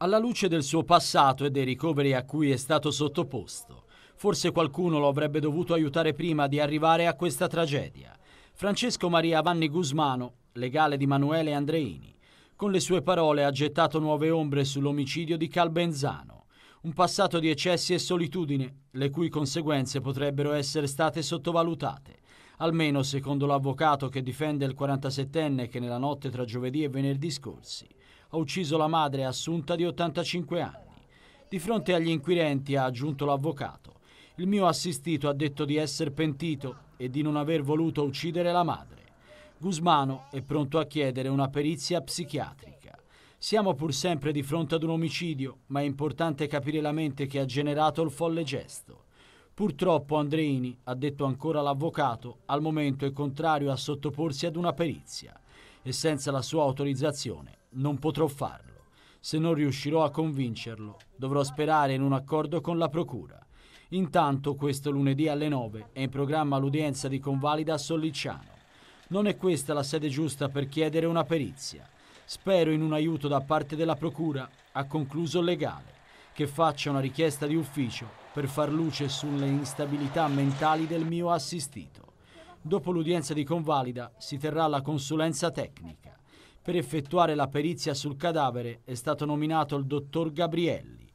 Alla luce del suo passato e dei ricoveri a cui è stato sottoposto, forse qualcuno lo avrebbe dovuto aiutare prima di arrivare a questa tragedia. Francesco Maria Vanni Guzmano, legale di Manuele Andreini, con le sue parole ha gettato nuove ombre sull'omicidio di Calbenzano un passato di eccessi e solitudine, le cui conseguenze potrebbero essere state sottovalutate, almeno secondo l'avvocato che difende il 47enne che nella notte tra giovedì e venerdì scorsi ha ucciso la madre assunta di 85 anni. Di fronte agli inquirenti ha aggiunto l'avvocato. Il mio assistito ha detto di essere pentito e di non aver voluto uccidere la madre. Guzmano è pronto a chiedere una perizia psichiatrica. Siamo pur sempre di fronte ad un omicidio, ma è importante capire la mente che ha generato il folle gesto. Purtroppo Andreini, ha detto ancora l'avvocato, al momento è contrario a sottoporsi ad una perizia e senza la sua autorizzazione non potrò farlo. Se non riuscirò a convincerlo, dovrò sperare in un accordo con la Procura. Intanto questo lunedì alle 9 è in programma l'udienza di convalida a Sollicciano. Non è questa la sede giusta per chiedere una perizia. Spero in un aiuto da parte della Procura, ha concluso legale, che faccia una richiesta di ufficio per far luce sulle instabilità mentali del mio assistito. Dopo l'udienza di convalida si terrà la consulenza tecnica. Per effettuare la perizia sul cadavere è stato nominato il dottor Gabrielli,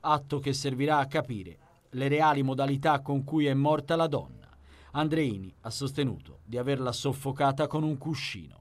atto che servirà a capire le reali modalità con cui è morta la donna. Andreini ha sostenuto di averla soffocata con un cuscino.